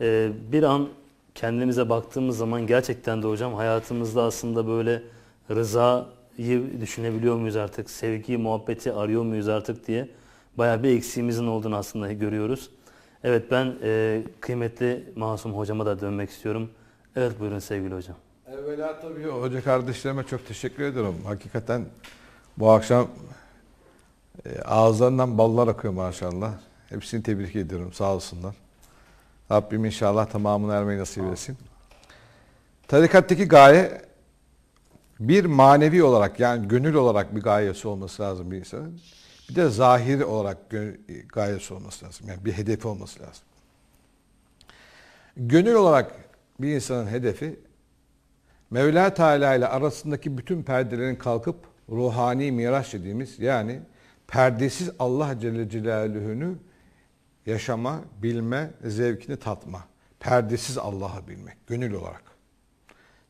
e, bir an kendimize baktığımız zaman gerçekten de hocam hayatımızda aslında böyle rızayı düşünebiliyor muyuz artık? sevgi muhabbeti arıyor muyuz artık diye bayağı bir eksiğimizin olduğunu aslında görüyoruz. Evet ben e, kıymetli Masum hocama da dönmek istiyorum. Evet buyurun sevgili hocam. Evvela tabii hoca kardeşlerime çok teşekkür ediyorum. Hakikaten bu akşam e, ağızlarından ballar akıyor maşallah. Hepsini tebrik ediyorum sağ olsunlar. Rabbim inşallah tamamını ermeyi nasip etsin. Tarikattaki gaye bir manevi olarak yani gönül olarak bir gayesi olması lazım bir insanın. Bir de zahir olarak gayesi olması lazım. Yani bir hedefi olması lazım. Gönül olarak bir insanın hedefi Mevla Teala ile arasındaki bütün perdelerin kalkıp ruhani miraç dediğimiz yani perdesiz Allah Celle Celaluhu'nu yaşama, bilme, zevkini tatma. Perdesiz Allah'ı bilmek, gönül olarak.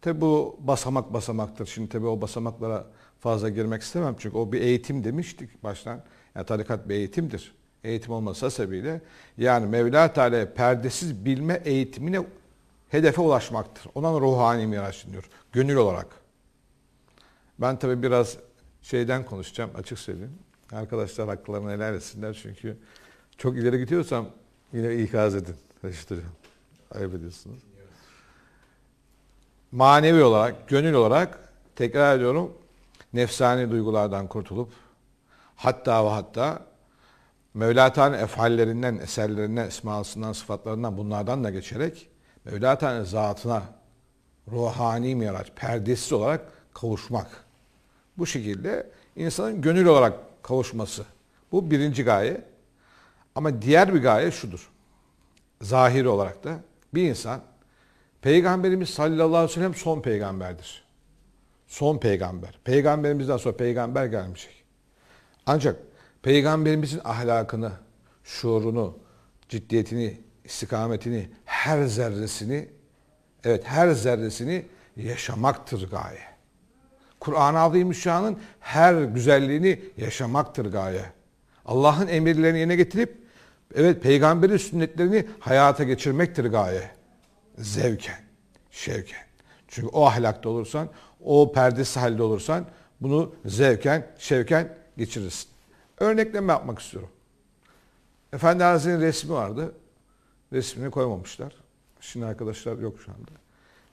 Tabi bu basamak basamaktır. Şimdi tabi o basamaklara fazla girmek istemem. Çünkü o bir eğitim demiştik baştan. Yani tarikat bir eğitimdir. Eğitim olmasa sebebiyle. Yani Mevla Teala perdesiz bilme eğitimine hedefe ulaşmaktır. Ondan ruhani miraç deniyor. Gönül olarak. Ben tabi biraz şeyden konuşacağım açık söyleyeyim. Arkadaşlar haklarını helal etsinler çünkü çok ileri gidiyorsam yine ikaz edin. Reşit Hocam. Ayıp ediyorsunuz. Manevi olarak, gönül olarak tekrar ediyorum nefsani duygulardan kurtulup hatta ve hatta Mevla efallerinden, eserlerinden, esmasından, sıfatlarından bunlardan da geçerek Mevla zatına ruhani miraç, perdesiz olarak kavuşmak. Bu şekilde insanın gönül olarak kavuşması. Bu birinci gaye. Ama diğer bir gaye şudur. Zahiri olarak da bir insan Peygamberimiz sallallahu aleyhi ve sellem son peygamberdir. Son peygamber. Peygamberimizden sonra peygamber gelmeyecek. Ancak peygamberimizin ahlakını, şuurunu, ciddiyetini, istikametini, her zerresini, evet her zerresini yaşamaktır gaye. Kur'an-ı Azimüşşan'ın her güzelliğini yaşamaktır gaye. Allah'ın emirlerini yerine getirip evet peygamberin sünnetlerini hayata geçirmektir gaye. Zevken, şevken. Çünkü o ahlakta olursan, o perdesi halde olursan bunu zevken, şevken geçirirsin. Örnekleme yapmak istiyorum. Efendi Hazretleri'nin resmi vardı. Resmini koymamışlar. Şimdi arkadaşlar yok şu anda.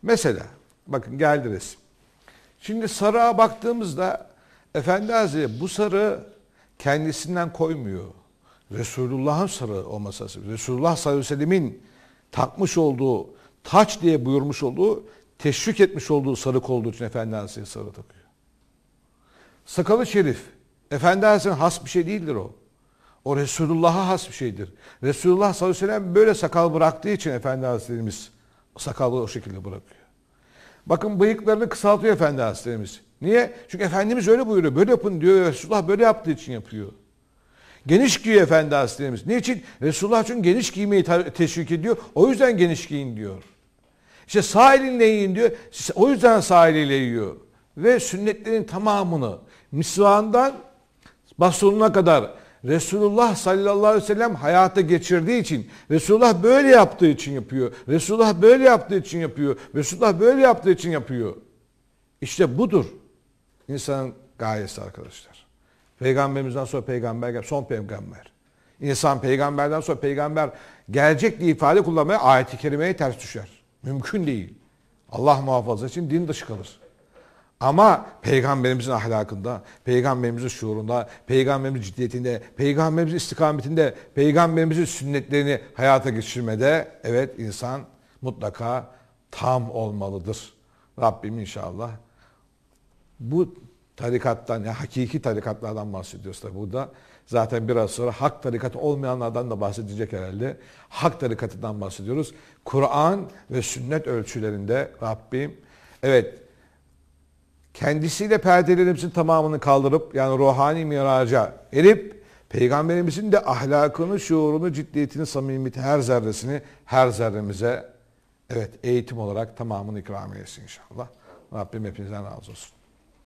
Mesela bakın geldi resim. Şimdi sarığa baktığımızda Efendi Hazretleri bu sarı kendisinden koymuyor. Resulullah'ın sarı o masası. Resulullah sallallahu aleyhi ve sellemin takmış olduğu, taç diye buyurmuş olduğu, teşvik etmiş olduğu sarık olduğu için Efendi sarı takıyor. Sakalı şerif. Efendi has bir şey değildir o. O Resulullah'a has bir şeydir. Resulullah sallallahu aleyhi ve sellem böyle sakal bıraktığı için Efendi Hazretlerimiz sakalı o şekilde bırakıyor. Bakın bıyıklarını kısaltıyor Efendi Hazretlerimiz. Niye? Çünkü Efendimiz öyle buyuruyor. Böyle yapın diyor. Resulullah böyle yaptığı için yapıyor. Geniş giyiyor Efendi Hazretlerimiz. Niçin? Resulullah çünkü geniş giymeyi teşvik ediyor. O yüzden geniş giyin diyor. İşte sağ elinle yiyin diyor. O yüzden sağ eliyle yiyor. Ve sünnetlerin tamamını misvağından bastonuna kadar Resulullah sallallahu aleyhi ve sellem hayata geçirdiği için, Resulullah böyle yaptığı için yapıyor, Resulullah böyle yaptığı için yapıyor, Resulullah böyle yaptığı için yapıyor. İşte budur insanın gayesi arkadaşlar. Peygamberimizden sonra peygamber, son peygamber. İnsan peygamberden sonra peygamber gelecek diye ifade kullanmaya ayet-i kerimeye ters düşer. Mümkün değil. Allah muhafaza için din dışı kalır. Ama peygamberimizin ahlakında, peygamberimizin şuurunda, peygamberimizin ciddiyetinde, peygamberimizin istikametinde, peygamberimizin sünnetlerini hayata geçirmede evet insan mutlaka tam olmalıdır. Rabbim inşallah bu tarikattan, ya hakiki tarikatlardan bahsediyoruz tabi burada. Zaten biraz sonra hak tarikatı olmayanlardan da bahsedecek herhalde. Hak tarikatından bahsediyoruz. Kur'an ve sünnet ölçülerinde Rabbim evet kendisiyle perdelerimizin tamamını kaldırıp yani ruhani miraca erip peygamberimizin de ahlakını, şuurunu, ciddiyetini, samimiyeti her zerresini her zerremize evet eğitim olarak tamamını ikram eylesin inşallah. Rabbim hepinizden razı olsun.